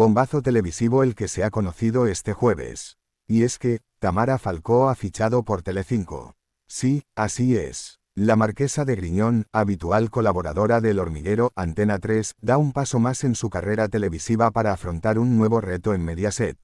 bombazo televisivo el que se ha conocido este jueves. Y es que, Tamara Falcó ha fichado por Telecinco. Sí, así es. La marquesa de Griñón, habitual colaboradora del hormiguero Antena 3, da un paso más en su carrera televisiva para afrontar un nuevo reto en Mediaset.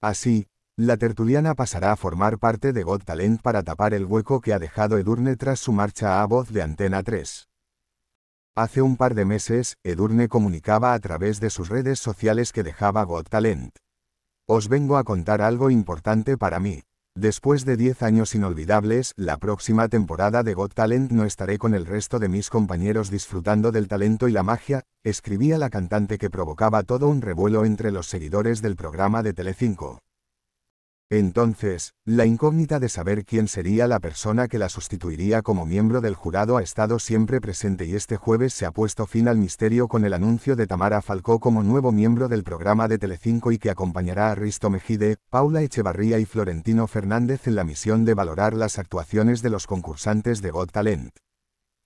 Así, la tertuliana pasará a formar parte de God Talent para tapar el hueco que ha dejado Edurne tras su marcha a voz de Antena 3. Hace un par de meses, Edurne comunicaba a través de sus redes sociales que dejaba Got Talent. Os vengo a contar algo importante para mí. Después de 10 años inolvidables, la próxima temporada de Got Talent no estaré con el resto de mis compañeros disfrutando del talento y la magia, escribía la cantante que provocaba todo un revuelo entre los seguidores del programa de Telecinco. Entonces, la incógnita de saber quién sería la persona que la sustituiría como miembro del jurado ha estado siempre presente y este jueves se ha puesto fin al misterio con el anuncio de Tamara Falcó como nuevo miembro del programa de Telecinco y que acompañará a Risto Mejide, Paula Echevarría y Florentino Fernández en la misión de valorar las actuaciones de los concursantes de Got Talent.